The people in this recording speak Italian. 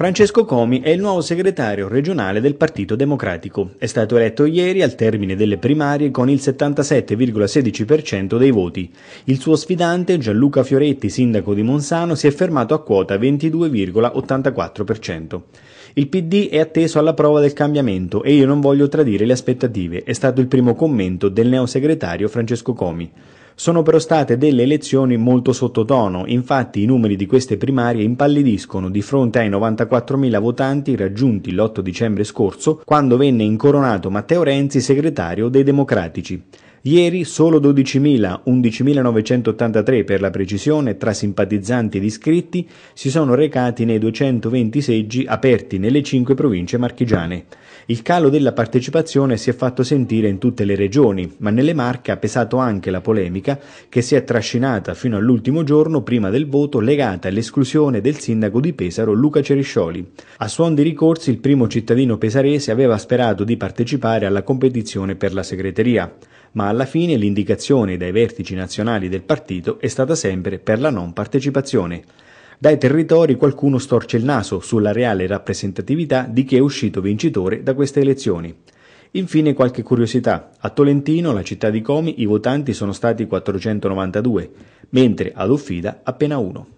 Francesco Comi è il nuovo segretario regionale del Partito Democratico. È stato eletto ieri al termine delle primarie con il 77,16% dei voti. Il suo sfidante Gianluca Fioretti, sindaco di Monsano, si è fermato a quota 22,84%. Il PD è atteso alla prova del cambiamento e io non voglio tradire le aspettative, è stato il primo commento del neosegretario Francesco Comi. Sono però state delle elezioni molto sottotono, infatti i numeri di queste primarie impallidiscono di fronte ai 94.000 votanti raggiunti l'8 dicembre scorso, quando venne incoronato Matteo Renzi segretario dei Democratici. Ieri solo 12.000, 11.983 per la precisione, tra simpatizzanti ed iscritti, si sono recati nei 220 seggi aperti nelle cinque province marchigiane. Il calo della partecipazione si è fatto sentire in tutte le regioni, ma nelle Marche ha pesato anche la polemica che si è trascinata fino all'ultimo giorno prima del voto legata all'esclusione del sindaco di Pesaro Luca Ceriscioli. A suon di ricorsi il primo cittadino pesarese aveva sperato di partecipare alla competizione per la segreteria ma alla fine l'indicazione dai vertici nazionali del partito è stata sempre per la non partecipazione. Dai territori qualcuno storce il naso sulla reale rappresentatività di chi è uscito vincitore da queste elezioni. Infine qualche curiosità. A Tolentino, la città di Comi, i votanti sono stati 492, mentre ad Uffida appena uno.